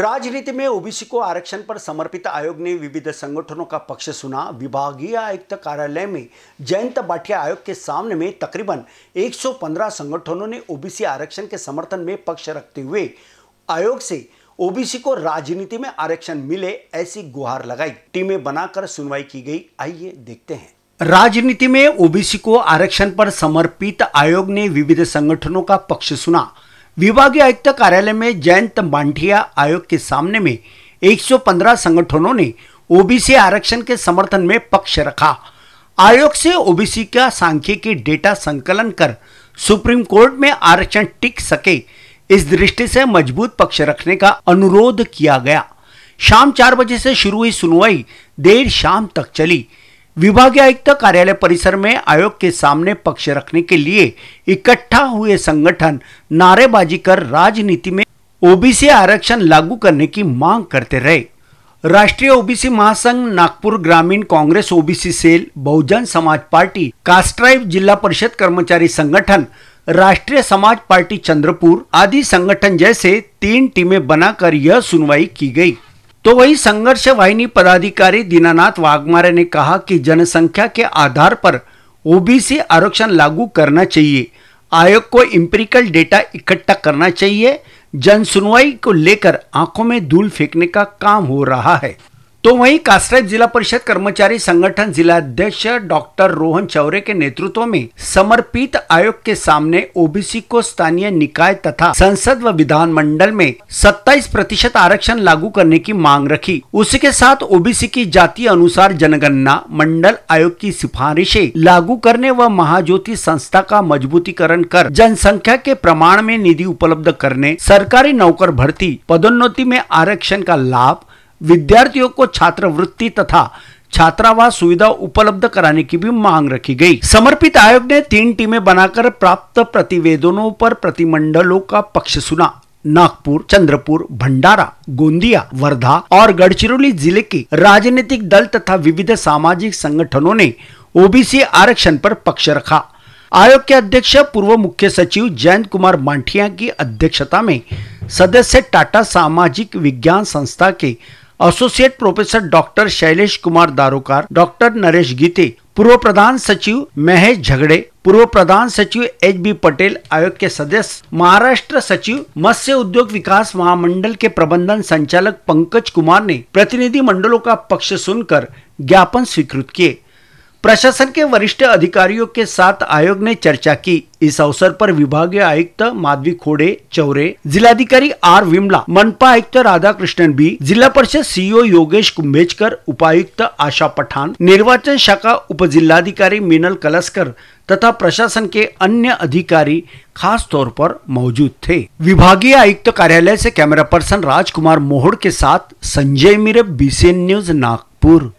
राजनीति में ओबीसी को आरक्षण पर समर्पित आयोग ने विविध संगठनों का पक्ष सुना विभागीय आयुक्त कार्यालय में जयंत बाठिया आयोग के सामने में तकरीबन 115 संगठनों ने ओबीसी आरक्षण के समर्थन में पक्ष रखते हुए आयोग से ओबीसी को राजनीति में आरक्षण मिले ऐसी गुहार लगाई टीमें बनाकर सुनवाई की गई आइए देखते हैं राजनीति में ओबीसी को आरक्षण पर समर्पित आयोग ने विविध संगठनों का पक्ष सुना विभागीय आयुक्त कार्यालय में जयंत मांठिया आयोग के सामने में 115 संगठनों ने ओबीसी आरक्षण के समर्थन में पक्ष रखा आयोग से ओबीसी का सांख्यिकी डेटा संकलन कर सुप्रीम कोर्ट में आरक्षण टिक सके इस दृष्टि से मजबूत पक्ष रखने का अनुरोध किया गया शाम चार बजे से शुरू हुई सुनवाई देर शाम तक चली विभागीय आयुक्त कार्यालय परिसर में आयोग के सामने पक्ष रखने के लिए इकट्ठा हुए संगठन नारेबाजी कर राजनीति में ओबीसी आरक्षण लागू करने की मांग करते रहे राष्ट्रीय ओबीसी महासंघ नागपुर ग्रामीण कांग्रेस ओबीसी सेल बहुजन समाज पार्टी कास्ट्राइव जिला परिषद कर्मचारी संगठन राष्ट्रीय समाज पार्टी चंद्रपुर आदि संगठन जैसे तीन टीमें बनाकर यह सुनवाई की गई तो वही संघर्ष वाहिनी पदाधिकारी दीनानाथ वाघमारे ने कहा कि जनसंख्या के आधार पर ओबीसी आरक्षण लागू करना चाहिए आयोग को इम्पेरिकल डेटा इकट्ठा करना चाहिए जनसुनवाई को लेकर आंखों में धूल फेंकने का काम हो रहा है तो वहीं कास्ट्राइब जिला परिषद कर्मचारी संगठन जिला अध्यक्ष डॉक्टर रोहन चौरे के नेतृत्व में समर्पित आयोग के सामने ओबीसी को स्थानीय निकाय तथा संसद व विधानमंडल में 27 प्रतिशत आरक्षण लागू करने की मांग रखी उसके साथ ओबीसी की जाति अनुसार जनगणना मंडल आयोग की सिफारिशें लागू करने व महाज्योति संस्था का मजबूतीकरण कर जनसंख्या के प्रमाण में निधि उपलब्ध करने सरकारी नौकर भर्ती पदोन्नति में आरक्षण का लाभ विद्यार्थियों को छात्रवृत्ति तथा छात्रावास सुविधा उपलब्ध कराने की भी मांग रखी गई समर्पित आयोग ने तीन टीमें बनाकर प्राप्त प्रतिवेदनों पर प्रतिमंडलों का पक्ष सुना नागपुर चंद्रपुर भंडारा गोंदिया वर्धा और गढ़चिरौली जिले के राजनीतिक दल तथा विविध सामाजिक संगठनों ने ओबीसी आरक्षण पर पक्ष रखा आयोग के अध्यक्ष पूर्व मुख्य सचिव जयंत कुमार मांठिया की अध्यक्षता में सदस्य टाटा सामाजिक विज्ञान संस्था के associate professor doctor Shailesh Kumar Darokar doctor Naresh Gite पूर्व प्रधान सचिव महेश झगड़े पूर्व प्रधान सचिव एच बी पटेल आयोग के सदस्य महाराष्ट्र सचिव मत्स्य उद्योग विकास महामंडल के प्रबंधन संचालक पंकज कुमार ने प्रतिनिधि मंडलों का पक्ष सुनकर ज्ञापन स्वीकृत किए प्रशासन के वरिष्ठ अधिकारियों के साथ आयोग ने चर्चा की इस अवसर पर विभागीय आयुक्त माधवी खोड़े चौरे जिलाधिकारी आर विमला मनपा आयुक्त राधा कृष्णन बी जिला परिषद सीईओ योगेश कुंभेजकर उपायुक्त आशा पठान निर्वाचन शाखा उप जिलाधिकारी मीनल कलस्कर तथा प्रशासन के अन्य अधिकारी खास तौर पर मौजूद थे विभागीय आयुक्त कार्यालय से कैमरा पर्सन राजकुमार मोहड़ के साथ संजय मीरे बीसीएन न्यूज नागपुर